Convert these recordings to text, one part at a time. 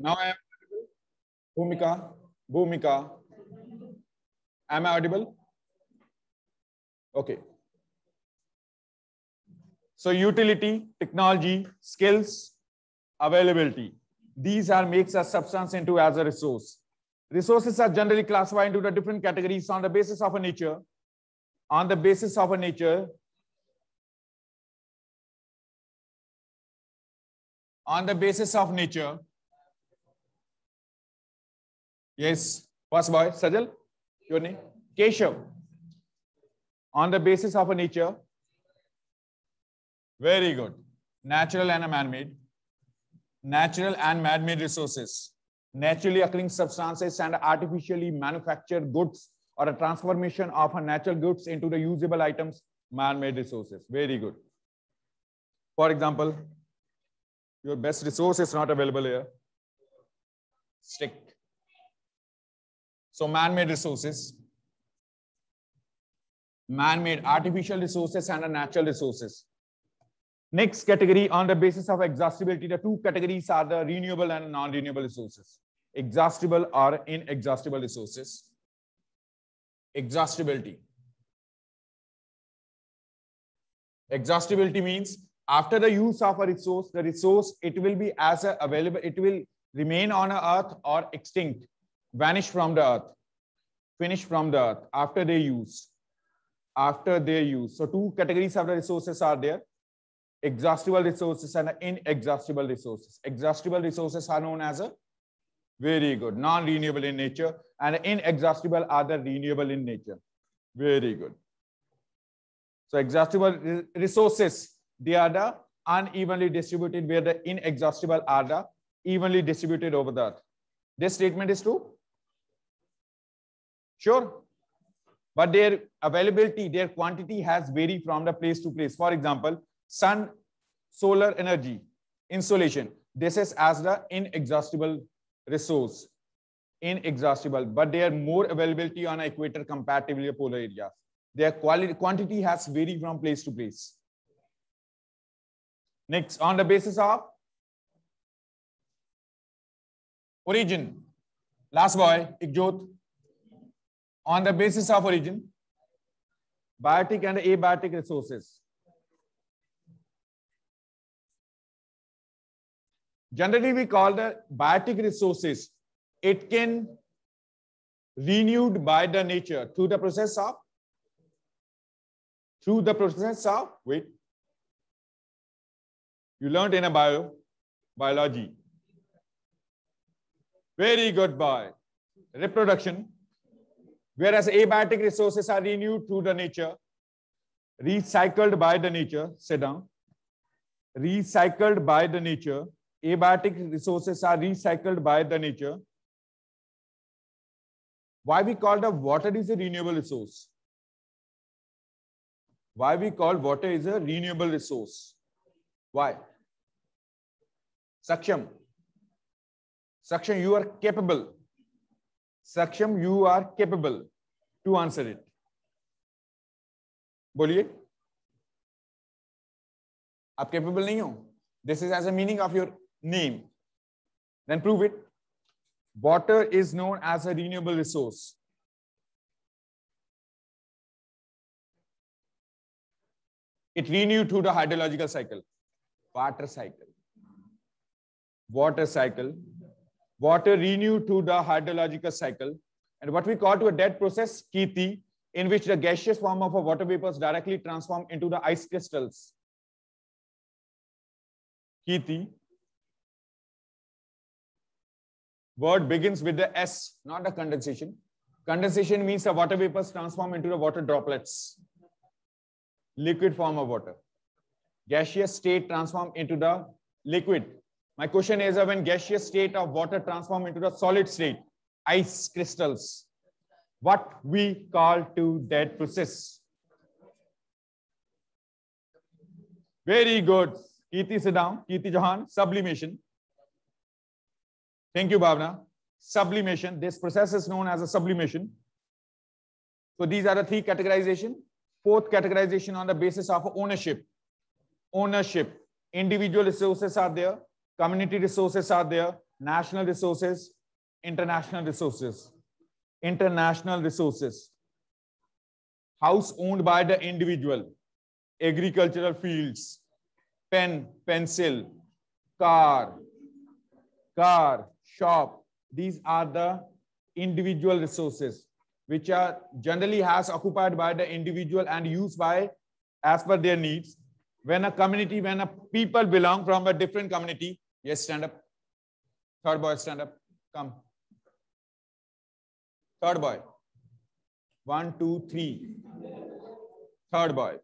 Now I am Bhumika. Bhumika. Am I audible? Okay. So utility, technology, skills, availability. These are makes a substance into as a resource. Resources are generally classified into the different categories on the basis of a nature. On the basis of a nature, on the basis of nature, Yes. First boy, Sajal, your name? Keshav. On the basis of a nature. Very good. Natural and a man-made. Natural and man-made resources. Naturally occurring substances and artificially manufactured goods or a transformation of a natural goods into the usable items, man-made resources. Very good. For example, your best resource is not available here. Stick. So man-made resources, man-made artificial resources and natural resources. Next category on the basis of exhaustibility, the two categories are the renewable and non-renewable resources. Exhaustible or inexhaustible resources. Exhaustibility. Exhaustibility means after the use of a resource, the resource, it will be as available, it will remain on earth or extinct vanish from the earth, finish from the earth after they use. After their use. So two categories of the resources are there, exhaustible resources and inexhaustible resources. Exhaustible resources are known as a very good, non-renewable in nature and inexhaustible are the renewable in nature. Very good. So exhaustible resources, they are the unevenly distributed where the inexhaustible are the evenly distributed over the earth. This statement is true. Sure. But their availability, their quantity has varied from the place to place. For example, sun, solar energy, insulation. This is as the inexhaustible resource, inexhaustible, but they are more availability on equator comparatively polar areas. Their quality, quantity has varied from place to place. Next, on the basis of origin, last boy, Ikjot on the basis of origin, biotic and abiotic resources. Generally, we call the biotic resources. It can renewed by the nature through the process of through the process of wait. You learned in a bio biology. Very good boy. Reproduction. Whereas abiotic resources are renewed through the nature, recycled by the nature, sit down, recycled by the nature, abiotic resources are recycled by the nature. Why we call the water is a renewable resource? Why we call water is a renewable resource? Why? Saksham. Saksham, you are capable सक्षम you are capable to answer it बोलिए आप capable नहीं हो this is as a meaning of your name then prove it water is known as a renewable resource it renew to the hydrological cycle water cycle water cycle water renew to the hydrological cycle and what we call to a dead process, Kiti, in which the gaseous form of a water vapors directly transform into the ice crystals. Kiti. Word begins with the S, not the condensation. Condensation means the water vapors transform into the water droplets. Liquid form of water. Gaseous state transform into the liquid my question is uh, when gaseous state of water transform into the solid state, ice crystals, what we call to that process. Very good. Keeti, sit down. Jahan, Johan, sublimation. Thank you, Bhavna. Sublimation. This process is known as a sublimation. So these are the three categorization. Fourth categorization on the basis of ownership. Ownership. Individual resources are there. Community resources are there, national resources, international resources, international resources. House owned by the individual, agricultural fields, pen, pencil, car, car, shop. These are the individual resources which are generally has occupied by the individual and used by as per their needs. When a community, when a people belong from a different community, Yes, stand up. Third boy, stand up. Come. Third boy. One, two, three. Third boy.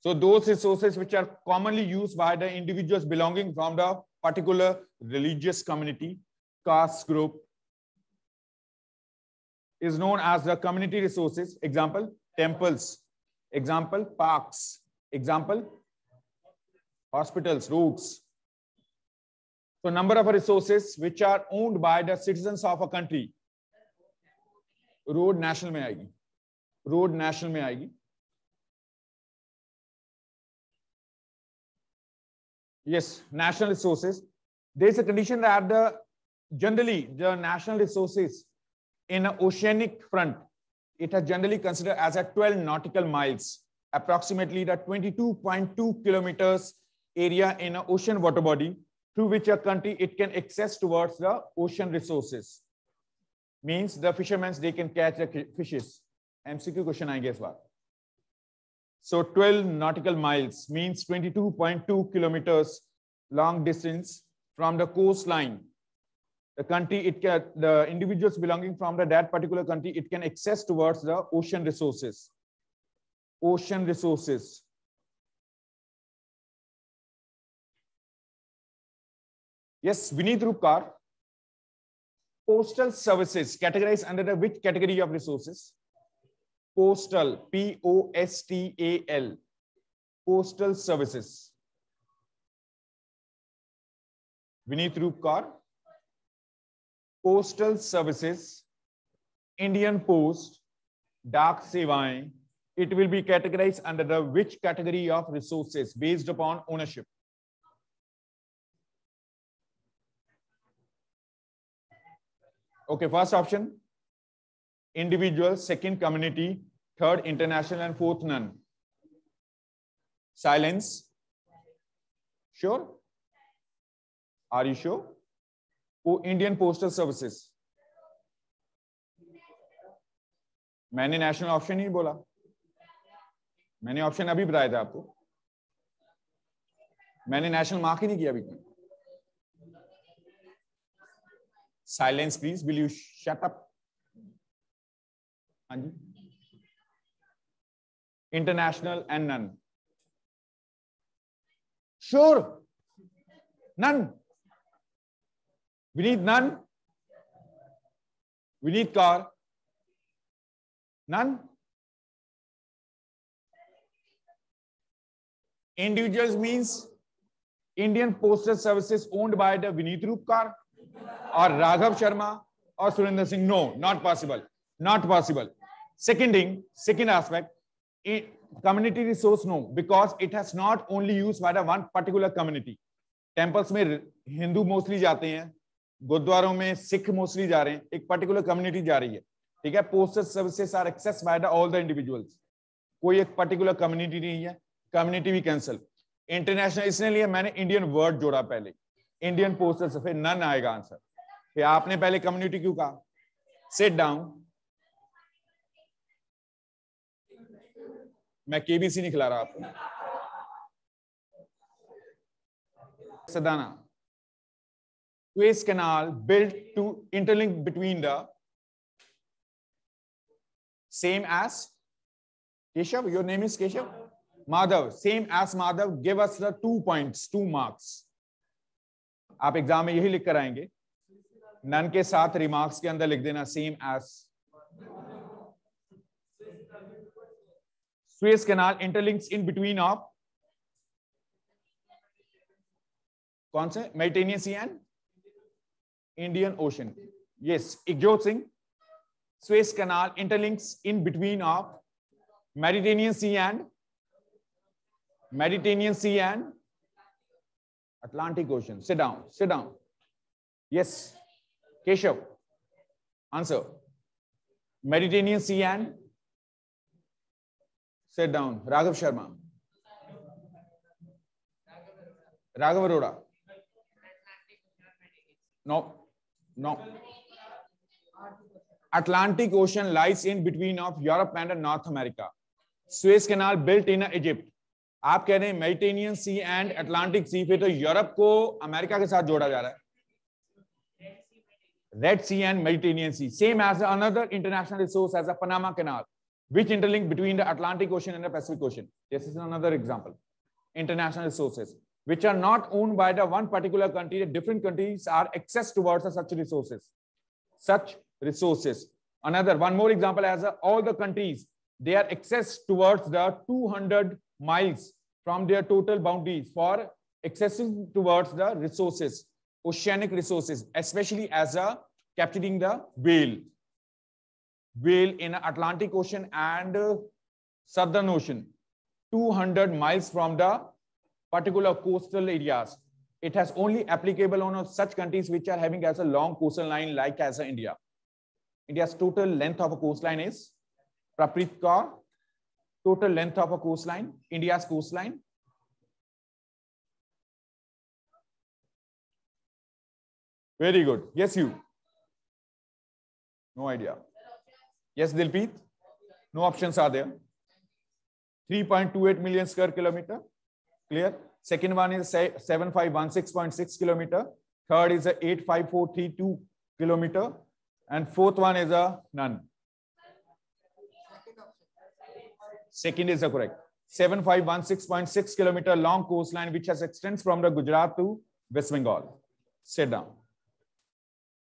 So those resources which are commonly used by the individuals belonging from the particular religious community, caste group, is known as the community resources. Example, temples. Example, parks. Example, hospitals, roads. So number of resources which are owned by the citizens of a country. Road national may आएगी Road national may आएगी yes national resources there is a condition that the generally the national resources in an oceanic front, it is generally considered as a 12 nautical miles, approximately the 22.2 kilometers area in an ocean water body through which a country it can access towards the ocean resources. Means the fishermen, they can catch the fishes. MCQ question I guess what? So 12 nautical miles means 22.2 kilometers long distance from the coastline the country it can the individuals belonging from the, that particular country it can access towards the ocean resources ocean resources yes vineet rupkar postal services categorized under the which category of resources postal p o s t a l postal services vineet rupkar postal services, Indian Post, Dak Sevaein, it will be categorized under the which category of resources based upon ownership. Okay, first option, individual, second community, third international, and fourth none. Silence. Sure? Are you sure? वो Indian postal services मैंने national option ही बोला मैंने option अभी बताया था आपको मैंने नेशनल मार्क ही नहीं किया अभी silence please will you shut up हाँ जी international and none sure none We need none. We need car. None. Individuals means Indian Postal Services owned by the Vineet Rupkar or Raghav Sharma or Surinder Singh. No, not possible. Not possible. Second thing, second aspect, it, community resource no because it has not only used by the one particular community. Temples में Hindu mostly जाते हैं गुरुद्वारों में Sikh mostly जा रहे हैं एक particular community जा रही है ठीक है postal services are access by the all the individuals कोई एक पर्टिकुलर कम्युनिटी नहीं है कम्युनिटी भी कैंसिल इंटरनेशनल इसने लिया मैंने इंडियन वर्ड जोड़ा पहले इंडियन पोस्टल से फिर नन आएगा आंसर फिर आपने पहले कम्युनिटी क्यों कहा सिट डाउन मैं केबीसी नहीं खिला रहा आपको Sadana Suez canal built to interlink between the same as Keshav, your name is Keshav? Madhav, same as Madhav, give us the two points, two marks. आप एग्जाम में यही लिख कर आएंगे नन के साथ रिमार्क्स के अंदर लिख देना same as Suez canal interlinks in between of कौन से मेरिटेनियस and Indian Ocean. Yes, Singh. Suez Canal interlinks in between of Mediterranean Sea and Mediterranean Sea and Atlantic Ocean. Sit down, sit down. Yes, Keshav, answer. Mediterranean Sea and sit down. Raghav Sharma. Raghav Arora. No, No. Atlantic Ocean lies in between of Europe and North America. Suez Canal built in Egypt. आप कह रहे हैं मेडिटेनियन सी and Atlantic सी पे तो Europe को America के साथ जोड़ा जा रहा है Red Sea and Mediterranean Sea same as another international resource as a Panama canal which interlink between the Atlantic Ocean and the Pacific Ocean. This is another example. International resources. which are not owned by the one particular country, different countries are access towards such resources. Such resources. Another one more example as uh, all the countries, they are access towards the 200 miles from their total boundaries for accessing towards the resources, oceanic resources, especially as a uh, capturing the whale, whale in Atlantic Ocean and uh, Southern Ocean, 200 miles from the particular coastal areas. It has only applicable on such countries which are having as a long coastal line like as a India. India's total length of a coastline is Prapritkar. total length of a coastline, India's coastline. Very good. Yes, you. No idea. Yes, Dilpeet. No options are there. 3.28 million square kilometer. Clear? Second one is 7516.6 kilometer. Third is a 85432 kilometer. And fourth one is a none. Second is a correct. 7516.6 kilometer long coastline, which has extends from the Gujarat to West Bengal. Sit down.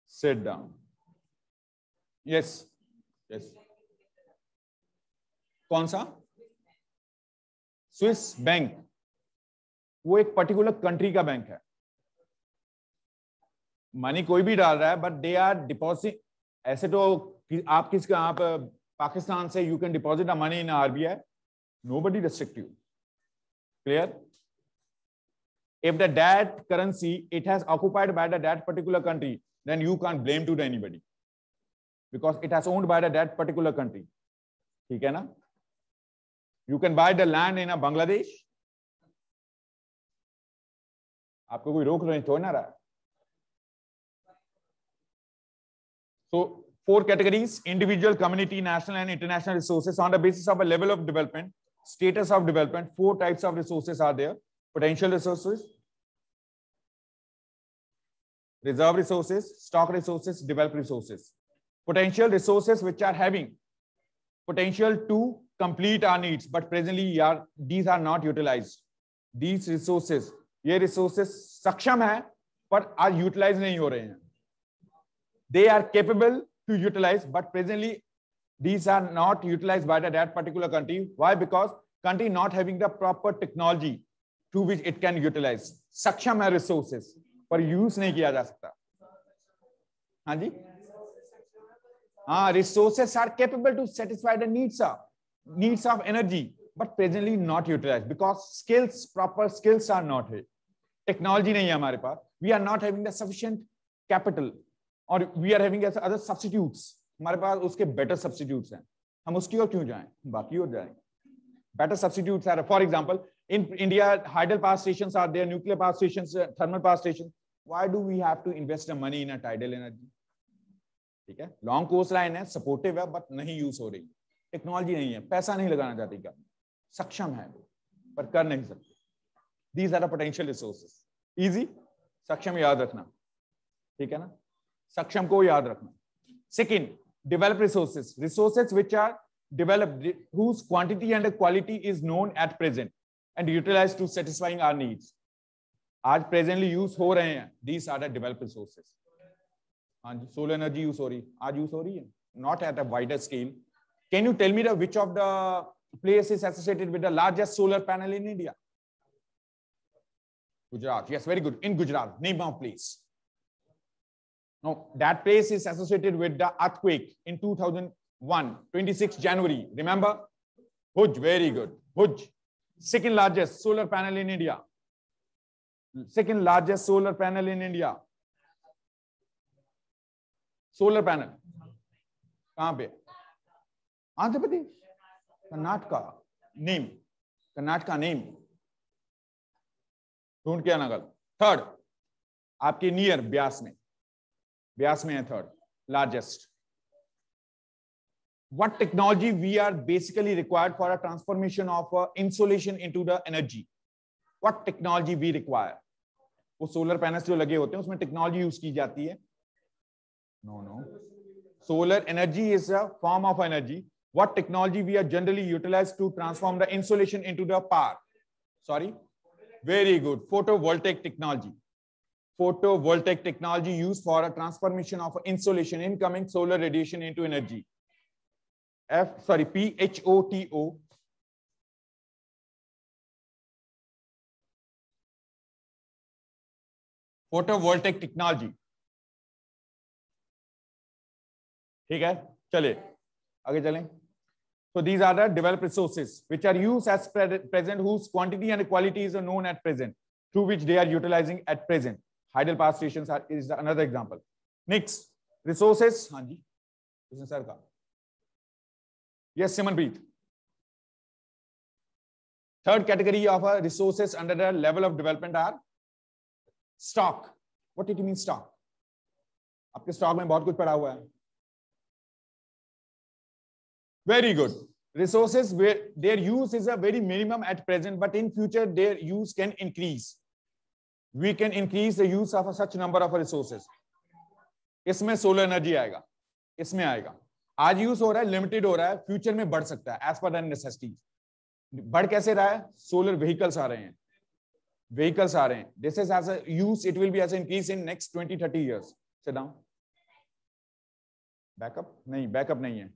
Sit down. Yes. Yes. कौन Swiss Bank. वो एक particular country का bank है money कोई भी डाल रहा है बट दे आर डिपोजिट ऐसे तो आप किस आप पाकिस्तान से you can deposit a money in RBI nobody restrictive clear if the that currency it has occupied by the that particular country then you can blame to anybody because it has owned by the that particular country ठीक है ना you can buy the land in a Bangladesh आपको कोई रोक रहे थोड़ी ना रहा so four categories individual community national and international resources on the basis of a level of development status of development four types of resources are there potential resources reserve resources stock resources developed resources potential resources which are having potential to complete our needs but presently are these are not utilized these resources ये resources सक्षम है पर आज utilize नहीं हो रहे हैं they are capable to utilize but presently these are not utilize by that particular country why because country not है proper technology to which it can utilize सक्षम है रिसोर्सेस पर यूज नहीं किया जा सकता हाँ जी हाँ resources are capable to satisfied needs deeds needs of energy but presently not utilize because skills proper skills are not had technology नहीं है हमारे पास we are not having the sufficient capital और we are having other substitutes हमारे पास उसके better substitutes हैं हम उसकी ओर क्यों जाएं बाकी ओर जाएं better substitutes are for example in India hydel power stations are there nuclear power stations thermal power stations why do we have to invest the money in a tidal energy ठीक है लॉन्ग कोर्स लाइन है supportive है but नहीं use हो रही technology नहीं है पैसा नहीं लगाना चाहती क्या सक्षम है वो पर कर नहीं सकते these are potential resources easy सक्षम याद रखना ठीक है ना सक्षम को याद रखना second develop resources resources which are develop quantity and quality is known at present and utilize to satisfying our needs आज प्रेजेंटली यूज हो रहे हैं दीज आर डेवलप रिसोर्सेज हाँ जी सोलर एनर्जी यूज हो रही है आज यूज हो रही है not at a wider scale can you tell me the which of the place is associated with the largest solar panel in India Gujarat. Yes, very good. In Gujarat, Nima place. Now, that place is associated with the earthquake in 2001, 26 January. Remember? Bhuj, very good. Bhuj, second largest solar panel in India. Second largest solar panel in India. Solar panel. कहाँ पे? Andhra Name. Karnataka name. ढूंढ के आना गलत third आपके near Beas में ब्यास में है third largest what technology we are basically required for a transformation of insolation into the energy what technology we require वो सोलर पैनल जो लगे होते हैं उसमें टेक्नोलॉजी यूज की जाती है no no solar energy is a form of energy what technology we are generally utilize to transform the insulation to the पार sorry very good photovoltaic technology photovoltaic technology used for a transformation of insulation incoming solar radiation into energy f sorry p h o t o photovoltaic technology ठीक है चलिए आगे चलें So these are the developed resources which are used as present whose quantity and quality is known at present through which they are utilizing at present. Hydel power stations are, is another example. Next, resources. Yes, sir ka. Third category of uh, resources under the level of development are stock. What did you mean stock? आपके stock में बहुत कुछ पड़ा हुआ है Very good. Resources where their use is a very minimum at present, but in future their use can increase. We can increase the use of a such number of resources. isme solar energy aayega isme aayega aaj use ho raha hai limited ho raha hai future mein badh sakta hai as per the necessity badh kaise raha hai solar vehicles aa rahe hain vehicles aa rahe hain This is as a use, it will be as an increase in next 20, 30 years. Sit down. Backup? nahi backup nahi hai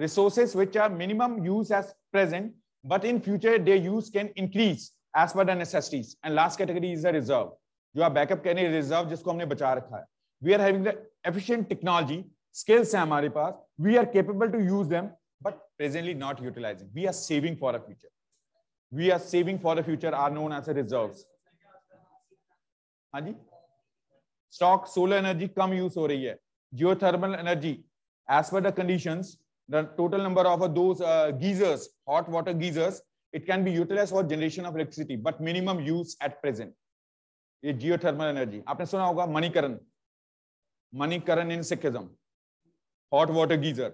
resources which are minimum use as present, but in future their use can increase as per the necessities. And last category is the reserve. जो आप backup कह रहे हैं reserve जिसको हमने बचा रखा है we are having the efficient technology skills है हमारे पास we are capable to use them but presently not utilizing we are saving for a future we are saving for a future are known as a reserve हाँ जी stock solar energy कम use हो रही है geothermal energy as per the conditions the total number of uh, those uh, geysers, hot water geysers, it can be utilized for generation of electricity, but minimum use at present. ye geothermal energy aapne suna hoga manikaran manikaran in Sikhism hot water geyser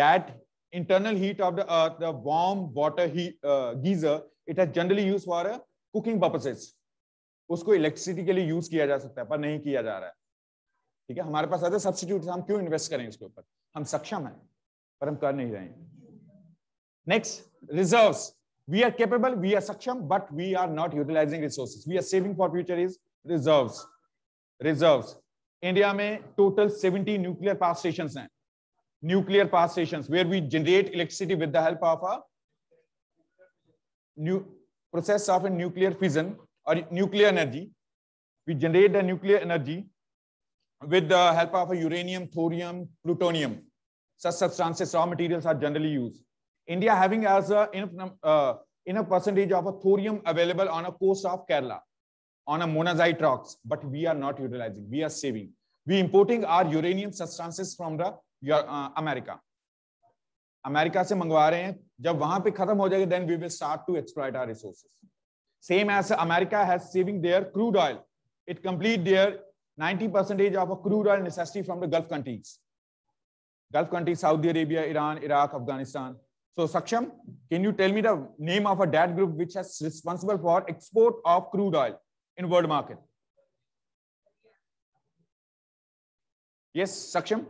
that internal heat of the earth the warm water heat uh, geyser it has generally used for uh, cooking purposes उसको electricity के लिए use किया जा सकता है पर नहीं किया जा रहा है ठीक है हमारे पास अदर सब्सटीट्यूट हम क्यों इन्वेस्ट करें इसके ऊपर हम सक्षम हैं पर हम कर नहीं रहे next reserve we are capable we are सक्षम but we are not utilizing resources we are saving for future is reserve reserve India में total seventy nuclear power station हैं nuclear power station where we generate electricity with the help of a new process of a nuclear fission और nuclear energy we generate the nuclear energy with the help of a uranium thorium plutonium such substances, raw materials are generally used. India having as a in uh, percentage of a thorium available on a coast of Kerala, on a monazite rocks, but we are not utilizing, we are saving. We importing our uranium substances from the uh, America. is से मंगवा रहे हैं जब वहां पे खत्म हो जाएगा then same as America has saving their crude oil. It complete their 90 percent of a crude oil necessity from the Gulf countries. Gulf countries, Saudi Arabia, Iran, Iraq, Afghanistan. So Saksham, can you tell me the name of a DAT group which is responsible for export of crude oil in world market? Yes, Saksham.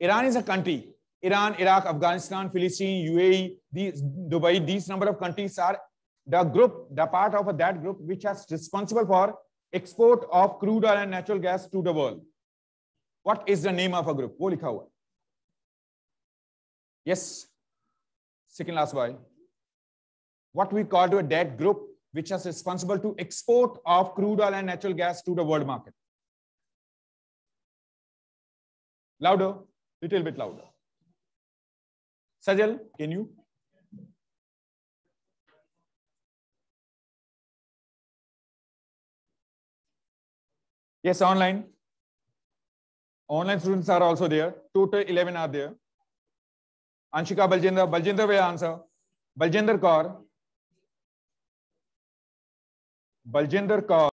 Iran is a country. Iran, Iraq, Afghanistan, Philistine, UAE, these, Dubai, these number of countries are the group, the part of that group which is responsible for export of crude oil and natural gas to the world. What is the name of a group? वो लिखा हुआ Yes, second last boy. What we call to a debt group, which is responsible to export of crude oil and natural gas to the world market. Louder, little bit louder. Sajal, can you? Yes, online. Online students are also there. Total 11 are there. Anshika Baljinder Baljinder वे answer Baljinder Kaur Baljinder Kaur